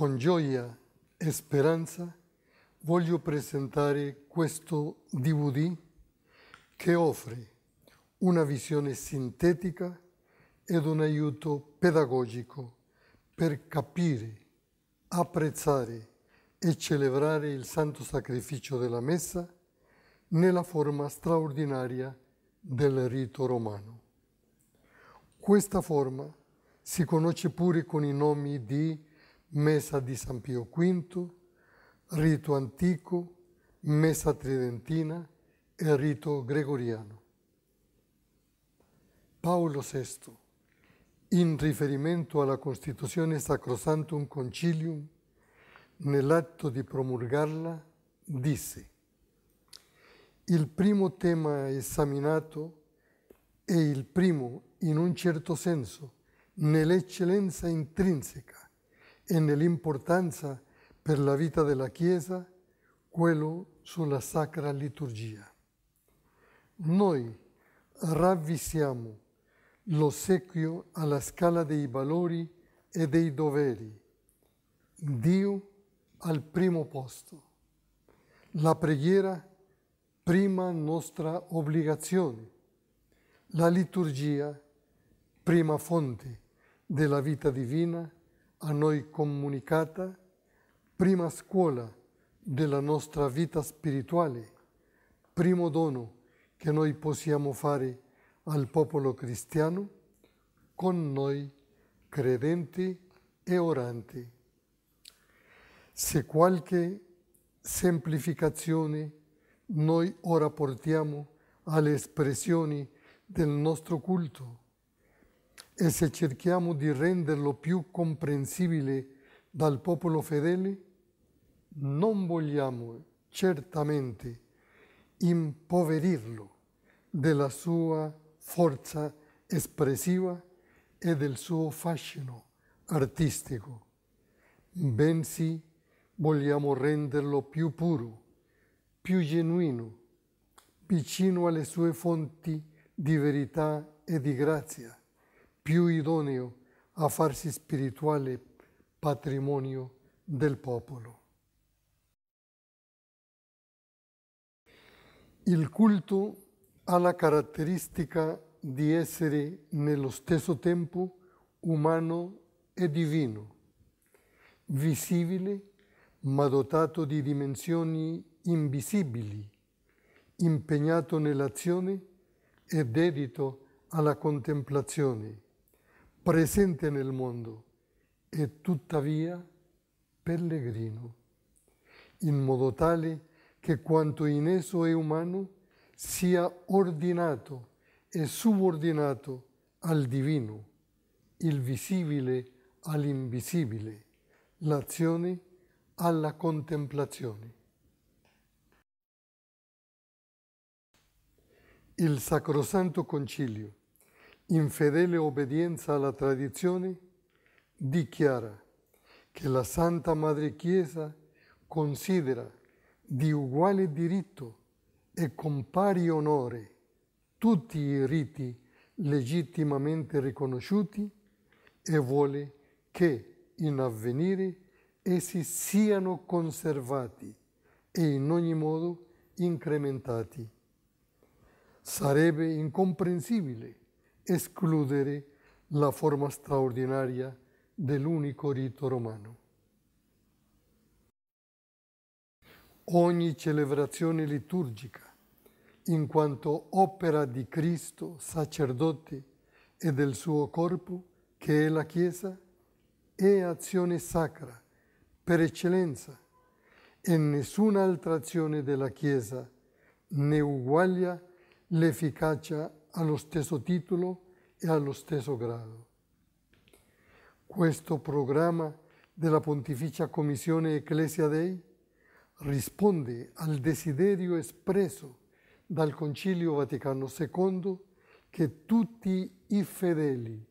Con gioia e speranza voglio presentare questo DVD che offre una visione sintetica ed un aiuto pedagogico per capire, apprezzare e celebrare il santo sacrificio della messa nella forma straordinaria del rito romano. Questa forma si conosce pure con i nomi di Messa di San Pio V, rito antico, Messa tridentina e rito gregoriano. Paolo VI, in riferimento alla Costituzione Sacrosantum Concilium, nell'atto di promulgarla, disse il primo tema esaminato è il primo, in un certo senso, nell'eccellenza intrinseca e nell'importanza per la vita della Chiesa quello sulla sacra liturgia. Noi ravvisiamo l'ossequio alla scala dei valori e dei doveri, Dio al primo posto, la preghiera prima nostra obbligazione, la liturgia prima fonte della vita divina a noi comunicata, prima scuola della nostra vita spirituale, primo dono che noi possiamo fare al popolo cristiano, con noi credenti e oranti. Se qualche semplificazione noi ora portiamo alle espressioni del nostro culto, e se cerchiamo di renderlo più comprensibile dal popolo fedele, non vogliamo certamente impoverirlo della sua forza espressiva e del suo fascino artistico, bensì vogliamo renderlo più puro, più genuino, vicino alle sue fonti di verità e di grazia più idoneo a farsi spirituale patrimonio del popolo. Il culto ha la caratteristica di essere nello stesso tempo umano e divino, visibile ma dotato di dimensioni invisibili, impegnato nell'azione e dedito alla contemplazione presente nel mondo e tuttavia pellegrino, in modo tale che quanto in esso è umano sia ordinato e subordinato al divino, il visibile all'invisibile, l'azione alla contemplazione. Il Sacrosanto Concilio in fedele obbedienza alla tradizione, dichiara che la Santa Madre Chiesa considera di uguale diritto e con pari onore tutti i riti legittimamente riconosciuti e vuole che in avvenire essi siano conservati e in ogni modo incrementati. Sarebbe incomprensibile escludere la forma straordinaria dell'unico rito romano. Ogni celebrazione liturgica, in quanto opera di Cristo, sacerdote e del suo corpo, che è la Chiesa, è azione sacra per eccellenza e nessun'altra azione della Chiesa ne uguaglia l'efficacia allo stesso titolo e allo stesso grado. Questo programma della Pontificia Commissione Ecclesia Dei risponde al desiderio espresso dal Concilio Vaticano II che tutti i fedeli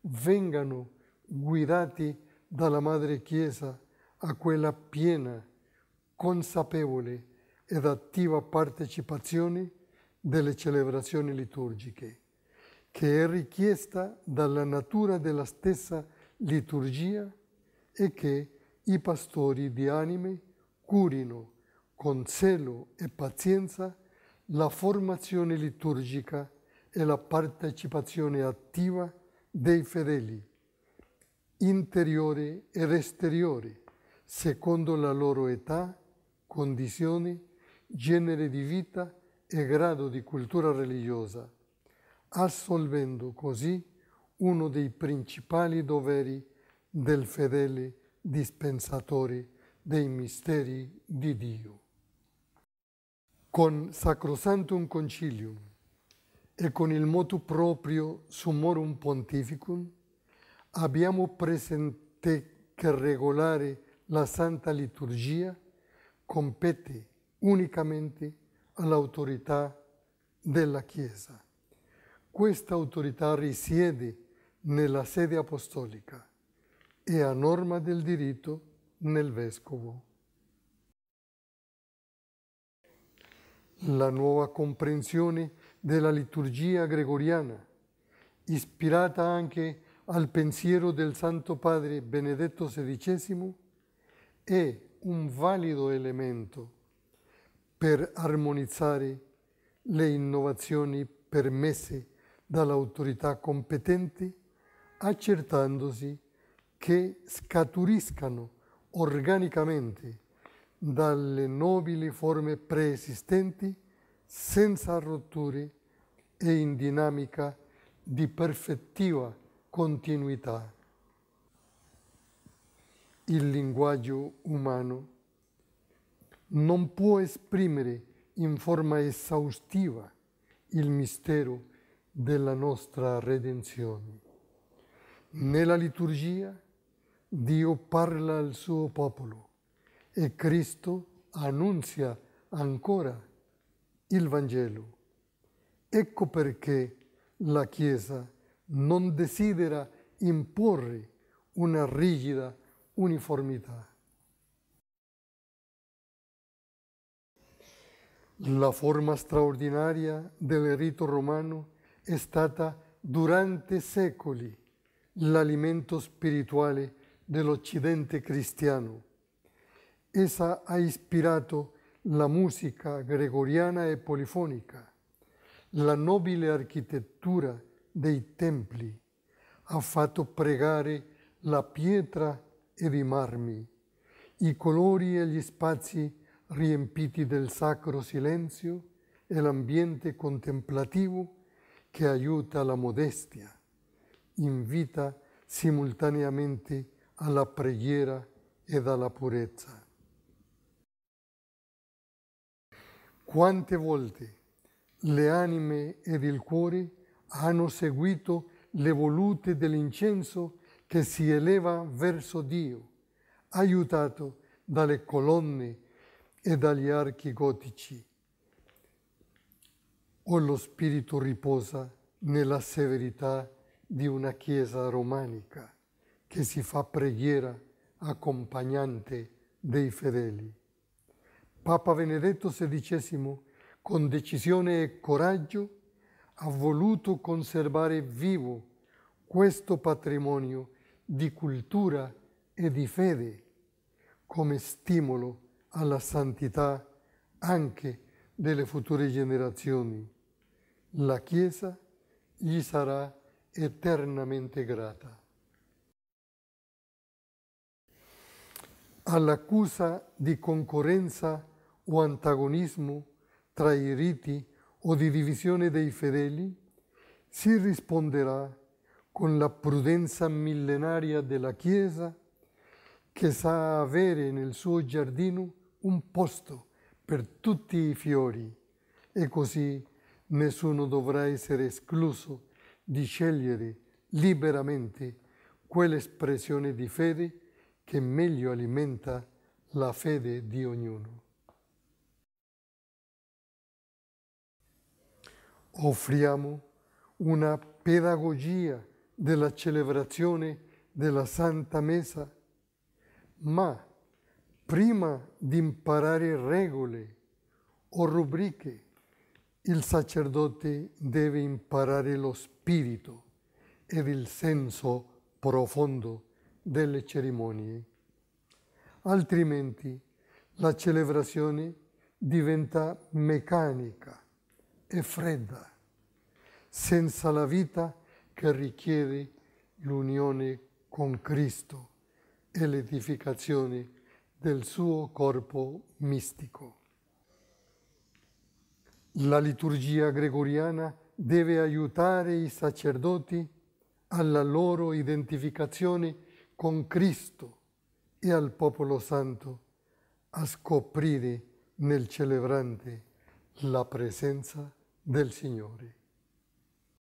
vengano guidati dalla Madre Chiesa a quella piena, consapevole ed attiva partecipazione delle celebrazioni liturgiche, che è richiesta dalla natura della stessa liturgia e che i pastori di anime curino con zelo e pazienza la formazione liturgica e la partecipazione attiva dei fedeli, interiore ed esteriore, secondo la loro età, condizione, genere di vita e grado di cultura religiosa, assolvendo così uno dei principali doveri del fedele dispensatore dei misteri di Dio. Con Sacrosantum Concilium e con il motu proprio Summorum Pontificum abbiamo presente che regolare la Santa Liturgia compete unicamente all'autorità della Chiesa. Questa autorità risiede nella sede apostolica e a norma del diritto nel Vescovo. La nuova comprensione della liturgia gregoriana, ispirata anche al pensiero del Santo Padre Benedetto XVI, è un valido elemento per armonizzare le innovazioni permesse dall'autorità competente, accertandosi che scaturiscano organicamente dalle nobili forme preesistenti senza rotture e in dinamica di perfettiva continuità. Il linguaggio umano non può esprimere in forma esaustiva il mistero della nostra redenzione. Nella liturgia Dio parla al suo popolo e Cristo annuncia ancora il Vangelo. Ecco perché la Chiesa non desidera imporre una rigida uniformità. La forma straordinaria del rito romano è stata durante secoli l'alimento spirituale dell'Occidente cristiano. Essa ha ispirato la musica gregoriana e polifonica, la nobile architettura dei templi, ha fatto pregare la pietra ed i marmi, i colori e gli spazi riempiti del sacro silenzio e l'ambiente contemplativo che aiuta la modestia, invita simultaneamente alla preghiera ed alla purezza. Quante volte le anime ed il cuore hanno seguito le volute dell'incenso che si eleva verso Dio, aiutato dalle colonne e dagli archi gotici. O lo spirito riposa nella severità di una chiesa romanica che si fa preghiera accompagnante dei fedeli. Papa Benedetto XVI, con decisione e coraggio, ha voluto conservare vivo questo patrimonio di cultura e di fede come stimolo alla santità anche delle future generazioni. La Chiesa gli sarà eternamente grata. All'accusa di concorrenza o antagonismo tra i riti o di divisione dei fedeli si risponderà con la prudenza millenaria della Chiesa che sa avere nel suo giardino un posto per tutti i fiori e così nessuno dovrà essere escluso di scegliere liberamente quell'espressione di fede che meglio alimenta la fede di ognuno. Offriamo una pedagogia della celebrazione della Santa Messa ma prima di imparare regole o rubriche, il sacerdote deve imparare lo spirito ed il senso profondo delle cerimonie. Altrimenti la celebrazione diventa meccanica e fredda, senza la vita che richiede l'unione con Cristo e l'edificazione del suo corpo mistico. La liturgia gregoriana deve aiutare i sacerdoti alla loro identificazione con Cristo e al popolo santo a scoprire nel celebrante la presenza del Signore.